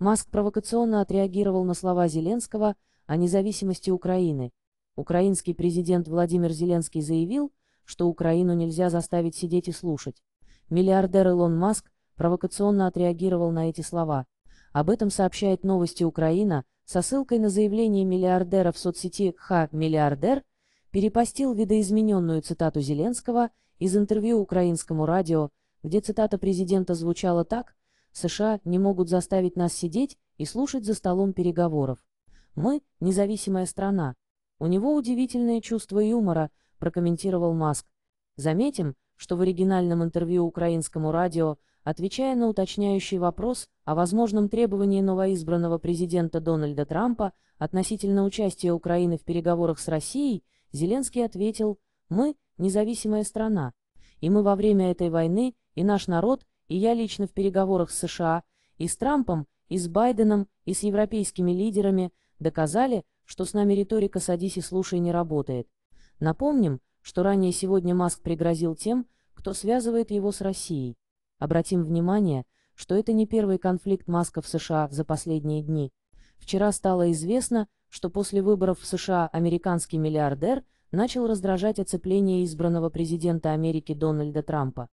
Маск провокационно отреагировал на слова Зеленского о независимости Украины. Украинский президент Владимир Зеленский заявил, что Украину нельзя заставить сидеть и слушать. Миллиардер Илон Маск провокационно отреагировал на эти слова. Об этом сообщает новости Украина со ссылкой на заявление миллиардера в соцсети «Ха, миллиардер» перепостил видоизмененную цитату Зеленского из интервью украинскому радио, где цитата президента звучала так США не могут заставить нас сидеть и слушать за столом переговоров. Мы – независимая страна. У него удивительное чувство юмора, прокомментировал Маск. Заметим, что в оригинальном интервью украинскому радио, отвечая на уточняющий вопрос о возможном требовании новоизбранного президента Дональда Трампа относительно участия Украины в переговорах с Россией, Зеленский ответил «Мы – независимая страна, и мы во время этой войны и наш народ и я лично в переговорах с США, и с Трампом, и с Байденом, и с европейскими лидерами доказали, что с нами риторика «садись и слушай» не работает. Напомним, что ранее сегодня Маск пригрозил тем, кто связывает его с Россией. Обратим внимание, что это не первый конфликт Маска в США за последние дни. Вчера стало известно, что после выборов в США американский миллиардер начал раздражать оцепление избранного президента Америки Дональда Трампа.